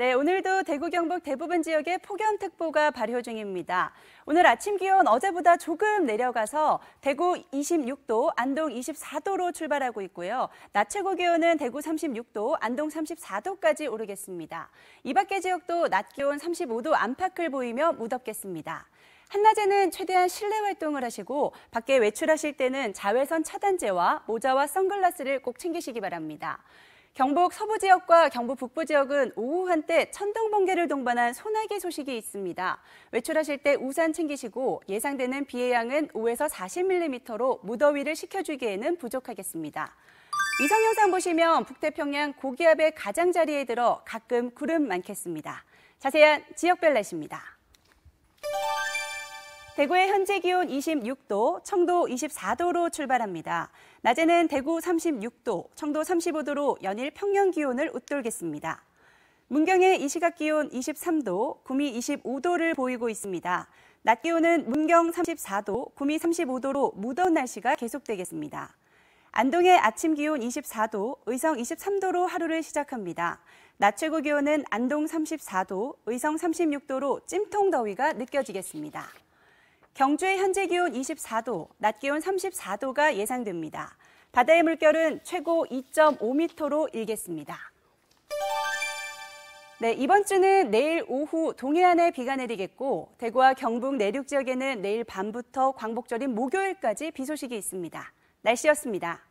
네, 오늘도 대구 경북 대부분 지역에 폭염특보가 발효 중입니다. 오늘 아침 기온 어제보다 조금 내려가서 대구 26도, 안동 24도로 출발하고 있고요. 낮 최고 기온은 대구 36도, 안동 34도까지 오르겠습니다. 이 밖의 지역도 낮 기온 35도 안팎을 보이며 무덥겠습니다. 한낮에는 최대한 실내 활동을 하시고 밖에 외출하실 때는 자외선 차단제와 모자와 선글라스를 꼭 챙기시기 바랍니다. 경북 서부 지역과 경북 북부 지역은 오후 한때 천둥 번개를 동반한 소나기 소식이 있습니다. 외출하실 때 우산 챙기시고 예상되는 비의 양은 5에서 40mm로 무더위를 식혀주기에는 부족하겠습니다. 위성 영상 보시면 북태평양 고기압의 가장자리에 들어 가끔 구름 많겠습니다. 자세한 지역별 날씨입니다. 대구의 현재 기온 26도, 청도 24도로 출발합니다. 낮에는 대구 36도, 청도 35도로 연일 평년 기온을 웃돌겠습니다. 문경의 이 시각 기온 23도, 구미 25도를 보이고 있습니다. 낮 기온은 문경 34도, 구미 35도로 무더운 날씨가 계속되겠습니다. 안동의 아침 기온 24도, 의성 23도로 하루를 시작합니다. 낮 최고 기온은 안동 34도, 의성 36도로 찜통 더위가 느껴지겠습니다. 경주의 현재 기온 24도, 낮 기온 34도가 예상됩니다. 바다의 물결은 최고 2.5m로 일겠습니다. 네, 이번 주는 내일 오후 동해안에 비가 내리겠고 대구와 경북 내륙 지역에는 내일 밤부터 광복절인 목요일까지 비 소식이 있습니다. 날씨였습니다.